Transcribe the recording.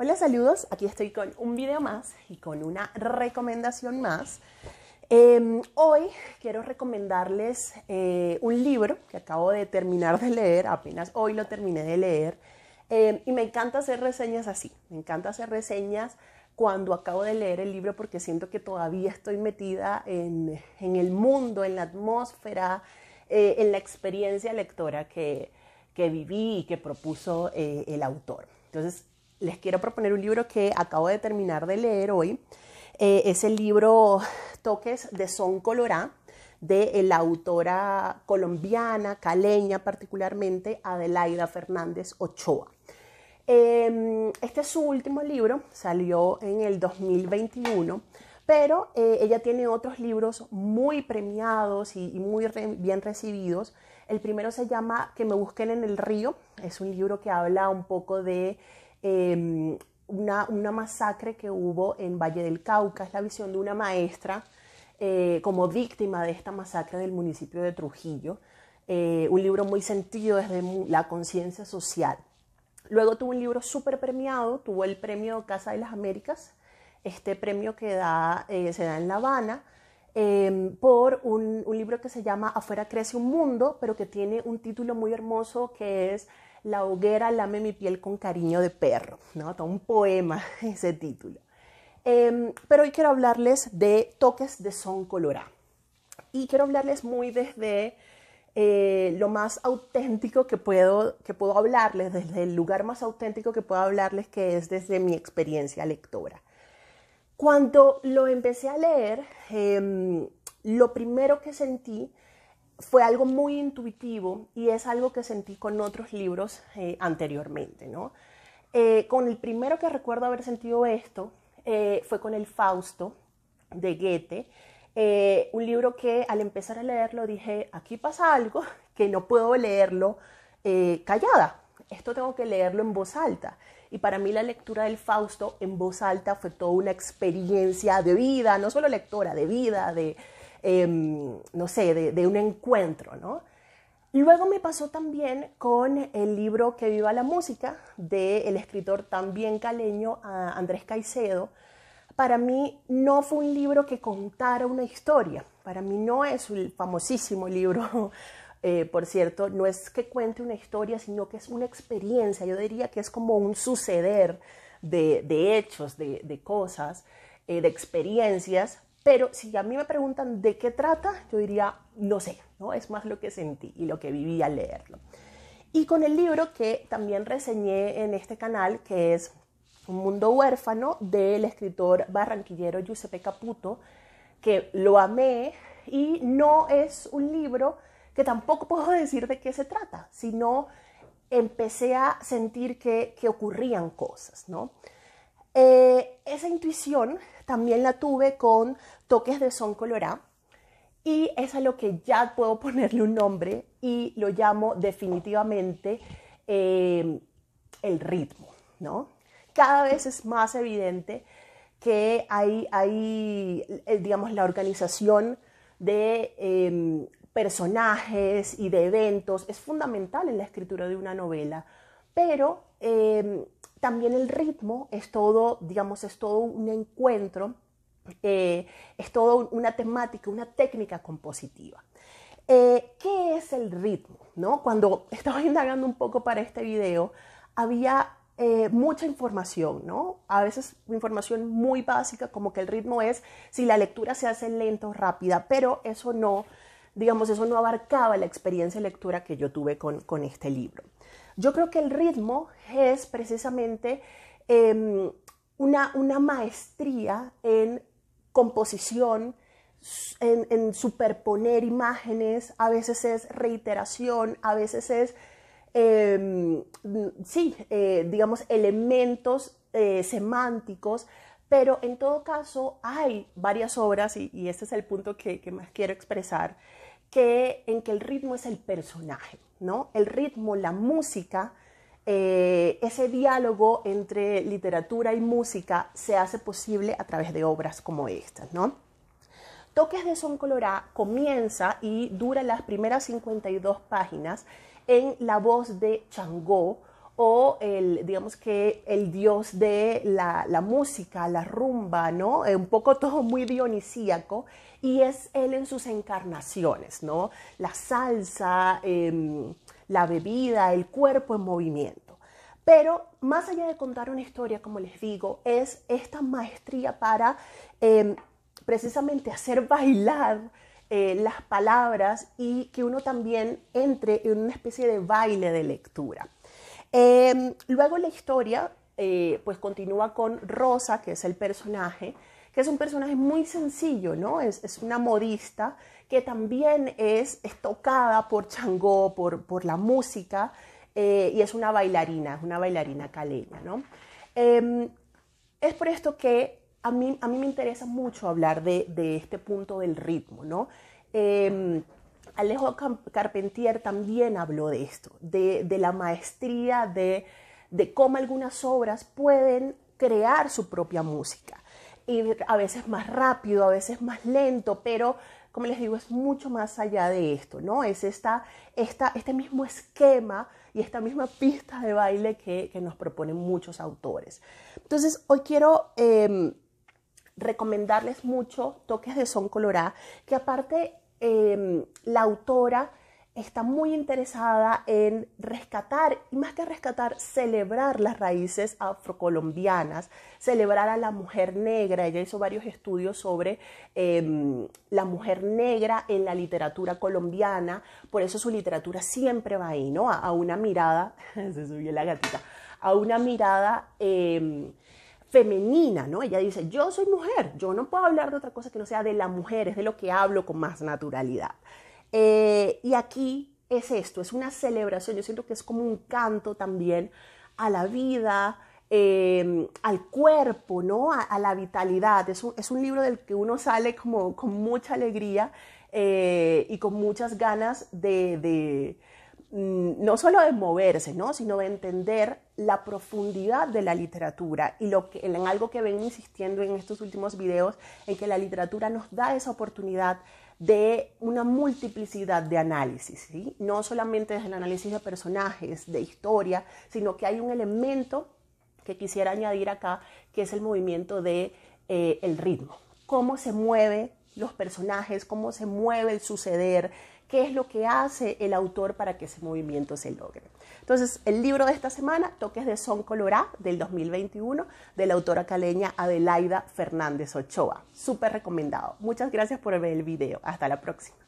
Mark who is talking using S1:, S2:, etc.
S1: Hola, saludos. Aquí estoy con un video más y con una recomendación más. Em, hoy quiero recomendarles eh, un libro que acabo de terminar de leer, apenas hoy lo terminé de leer, em, y me encanta hacer reseñas así, me encanta hacer reseñas cuando acabo de leer el libro porque siento que todavía estoy metida en, el mundo, en la atmósfera, eh, en la experiencia lectora que, que, viví y que propuso eh, el autor. Entonces, les quiero proponer un libro que acabo de terminar de leer hoy. Eh, es el libro Toques de Son Colorá, de la autora colombiana, caleña particularmente, Adelaida Fernández Ochoa. Em, este es su último libro, salió en el 2021 pero eh, ella tiene otros libros muy premiados y, muy bien recibidos. El primero se llama Que me busquen en el río, es un libro que habla un poco de Em, una, masacre que hubo en Valle del Cauca, es la visión de una maestra eh, como víctima de esta masacre del municipio de Trujillo, eh, un libro muy sentido desde la conciencia social. Luego tuvo un libro súper premiado, tuvo el premio Casa de las Américas, este premio que da, eh, se da en La Habana, em, por un, un, libro que se llama Afuera crece un mundo, pero que tiene un título muy hermoso que es la hoguera lame mi piel con cariño de perro, ¿no? Todo un poema ese título. Em, pero hoy quiero hablarles de toques de son colorado. Y quiero hablarles muy desde eh, lo más auténtico que puedo, hablarles, desde el lugar más auténtico que puedo hablarles, que es desde mi experiencia lectora. Cuando lo empecé a leer, em, lo primero que sentí fue algo muy intuitivo y es algo que sentí con otros libros eh, anteriormente, ¿no? Eh, con el primero que recuerdo haber sentido esto eh, fue con el Fausto de Goethe, un libro que al empezar a leerlo dije, aquí pasa algo que no puedo leerlo callada, esto tengo que leerlo en voz alta. Y para mí la lectura del Fausto en voz alta fue toda una experiencia de vida, no solo lectora, de vida, de, Em, no sé, de, un encuentro, ¿no? Y Luego me pasó también con el libro Que viva la música del escritor también caleño Andrés Caicedo. Para mí no fue un libro que contara una historia, para mí no es un famosísimo libro eh, por cierto, no es que cuente una historia, sino que es una experiencia, yo diría que es como un suceder de, hechos, de, cosas, eh, de experiencias, pero si a mí me preguntan de qué trata, yo diría, no sé, ¿no? Es más lo que sentí y lo que viví al leerlo. Y con el libro que también reseñé en este canal, que es Un mundo huérfano, del escritor barranquillero Giuseppe Caputo, que lo amé y no es un libro que tampoco puedo decir de qué se trata, sino empecé a sentir que, que ocurrían cosas, ¿no? Eh, esa intuición también la tuve con toques de son colorá Y es a lo que ya puedo ponerle un nombre y lo llamo definitivamente em, el ritmo, ¿no? Cada vez es más evidente que hay, hay eh, digamos, la organización de em, personajes y de eventos es fundamental en la escritura de una novela, pero em, también el ritmo es todo, digamos, es todo un encuentro, eh, es todo una temática, una técnica compositiva. Eh, ¿Qué es el ritmo? ¿No? Cuando estaba indagando un poco para este video, había eh, mucha información, ¿no? A veces información muy básica, como que el ritmo es si la lectura se hace lenta o rápida, pero eso no, digamos, eso no abarcaba la experiencia de lectura que yo tuve con este libro. Yo creo que el ritmo es precisamente em, una, maestría en composición, en, superponer imágenes, a veces es reiteración, a veces es, em, sí, eh, digamos, elementos eh, semánticos, pero en todo caso hay varias obras, y, este es el punto que, más quiero expresar, en que el ritmo es el personaje. El ritmo, la música, eh, ese diálogo entre literatura y música se hace posible a través de obras como estas, Toques de Son Colorá comienza y dura las primeras 52 páginas en la voz de Changó, o el, digamos que el dios de la, música, la rumba, ¿no? Eh, un poco todo muy dionisíaco, y es él en sus encarnaciones, ¿no? La salsa, em, la bebida, el cuerpo en movimiento. Pero más allá de contar una historia, como les digo, es esta maestría para em, precisamente hacer bailar eh, las palabras y que uno también entre en una especie de baile de lectura. Em, luego la historia eh, pues continúa con Rosa, que es el personaje, que es un personaje muy sencillo, ¿no? Es, una modista que también es, tocada por Changó, por, la música, eh, y es una bailarina, es una bailarina caleña, em, es por esto que a mí, a mí me interesa mucho hablar de, este punto del ritmo, ¿no? Em, Alejo Carpentier también habló de esto, de, la maestría, de, cómo algunas obras pueden crear su propia música. Y a veces más rápido, a veces más lento, pero como les digo, es mucho más allá de esto, ¿no? Es esta, este mismo esquema y esta misma pista de baile que, nos proponen muchos autores. Entonces, hoy quiero em, recomendarles mucho Toques de Son Colorá, que aparte Em, la autora está muy interesada en rescatar, y más que rescatar, celebrar las raíces afrocolombianas, celebrar a la mujer negra. Ella hizo varios estudios sobre em, la mujer negra en la literatura colombiana, por eso su literatura siempre va ahí, ¿no? A, una mirada, se subió la gatita, a una mirada... Em, femenina, ¿no? Ella dice, yo soy mujer, yo no puedo hablar de otra cosa que no sea de la mujer, es de lo que hablo con más naturalidad. Eh, y aquí es esto, es una celebración, yo siento que es como un canto también a la vida, em, al cuerpo, ¿no? A, la vitalidad. Es un, es un, libro del que uno sale como, con mucha alegría eh, y con muchas ganas de Mm, no solo de moverse, sino de entender la profundidad de la literatura y lo en algo que ven insistiendo en estos últimos videos, en que la literatura nos da esa oportunidad de una multiplicidad de análisis, no solamente desde el análisis de personajes, de historia, sino que hay un elemento que quisiera añadir acá, que es el movimiento de eh, el ritmo, cómo se mueve los personajes, cómo se mueve el suceder, qué es lo que hace el autor para que ese movimiento se logre. Entonces, el libro de esta semana, Toques de Son Colorá, del 2021, de la autora caleña Adelaida Fernández Ochoa. Súper recomendado. Muchas gracias por ver el video. Hasta la próxima.